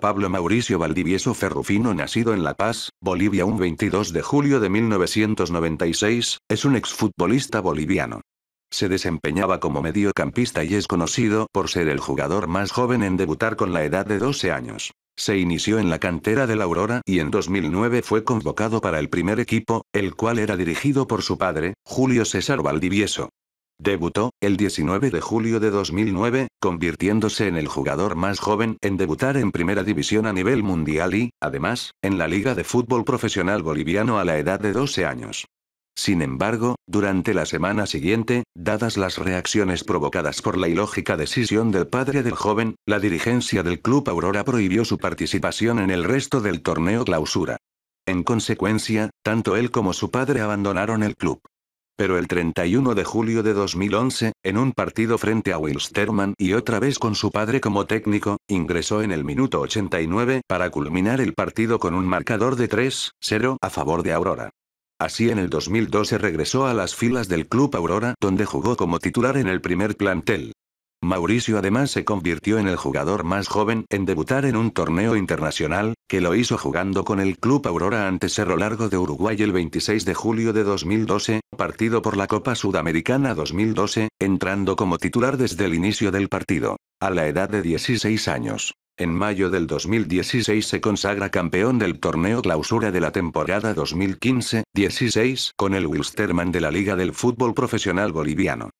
Pablo Mauricio Valdivieso Ferrufino nacido en La Paz, Bolivia un 22 de julio de 1996, es un exfutbolista boliviano. Se desempeñaba como mediocampista y es conocido por ser el jugador más joven en debutar con la edad de 12 años. Se inició en la cantera de la Aurora y en 2009 fue convocado para el primer equipo, el cual era dirigido por su padre, Julio César Valdivieso. Debutó, el 19 de julio de 2009, convirtiéndose en el jugador más joven en debutar en primera división a nivel mundial y, además, en la Liga de Fútbol Profesional Boliviano a la edad de 12 años. Sin embargo, durante la semana siguiente, dadas las reacciones provocadas por la ilógica decisión del padre del joven, la dirigencia del club Aurora prohibió su participación en el resto del torneo clausura. En consecuencia, tanto él como su padre abandonaron el club pero el 31 de julio de 2011, en un partido frente a Wilstermann y otra vez con su padre como técnico, ingresó en el minuto 89 para culminar el partido con un marcador de 3-0 a favor de Aurora. Así en el 2012 regresó a las filas del Club Aurora donde jugó como titular en el primer plantel. Mauricio además se convirtió en el jugador más joven en debutar en un torneo internacional, que lo hizo jugando con el Club Aurora ante Cerro Largo de Uruguay el 26 de julio de 2012, partido por la Copa Sudamericana 2012, entrando como titular desde el inicio del partido, a la edad de 16 años. En mayo del 2016 se consagra campeón del torneo clausura de la temporada 2015-16 con el Wilsterman de la Liga del Fútbol Profesional Boliviano.